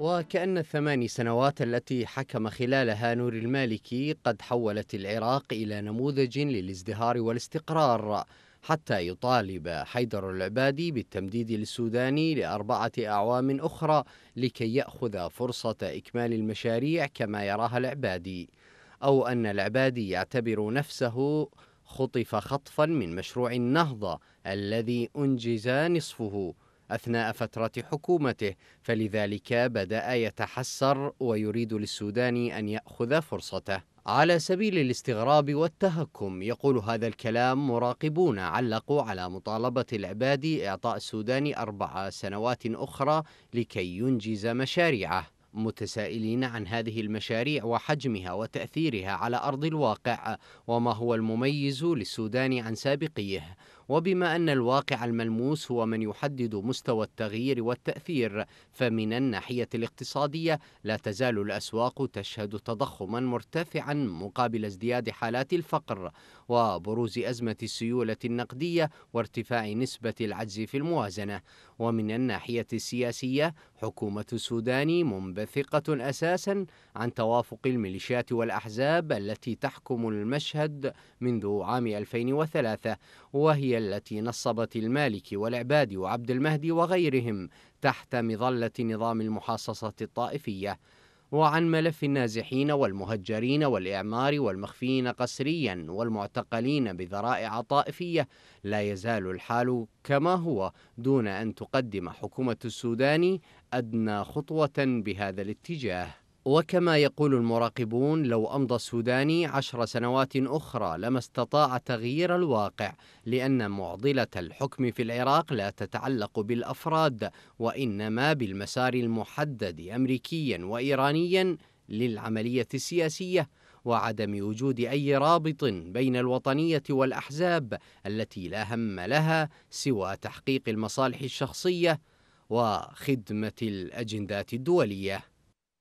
وكأن الثماني سنوات التي حكم خلالها نور المالكي قد حولت العراق إلى نموذج للازدهار والاستقرار حتى يطالب حيدر العبادي بالتمديد السوداني لأربعة أعوام أخرى لكي يأخذ فرصة إكمال المشاريع كما يراها العبادي أو أن العبادي يعتبر نفسه خطف خطفا من مشروع النهضة الذي أنجز نصفه أثناء فترة حكومته فلذلك بدأ يتحسر ويريد للسودان أن يأخذ فرصته على سبيل الاستغراب والتهكم يقول هذا الكلام مراقبون علقوا على مطالبة العباد إعطاء السودان أربع سنوات أخرى لكي ينجز مشاريعه متسائلين عن هذه المشاريع وحجمها وتأثيرها على أرض الواقع وما هو المميز للسودان عن سابقيه وبما أن الواقع الملموس هو من يحدد مستوى التغيير والتأثير فمن الناحية الاقتصادية لا تزال الأسواق تشهد تضخما مرتفعا مقابل ازدياد حالات الفقر وبروز أزمة السيولة النقدية وارتفاع نسبة العجز في الموازنة ومن الناحية السياسية حكومة السودان منبثقة أساسا عن توافق الميليشيات والأحزاب التي تحكم المشهد منذ عام 2003 وهي التي نصبت المالك والعباد وعبد المهدي وغيرهم تحت مظلة نظام المحاصصة الطائفية وعن ملف النازحين والمهجرين والإعمار والمخفين قسريا والمعتقلين بذرائع طائفية لا يزال الحال كما هو دون أن تقدم حكومة السودان أدنى خطوة بهذا الاتجاه وكما يقول المراقبون لو أمضى السوداني عشر سنوات أخرى لما استطاع تغيير الواقع لأن معضلة الحكم في العراق لا تتعلق بالأفراد وإنما بالمسار المحدد أمريكيا وإيرانيا للعملية السياسية وعدم وجود أي رابط بين الوطنية والأحزاب التي لا هم لها سوى تحقيق المصالح الشخصية وخدمة الأجندات الدولية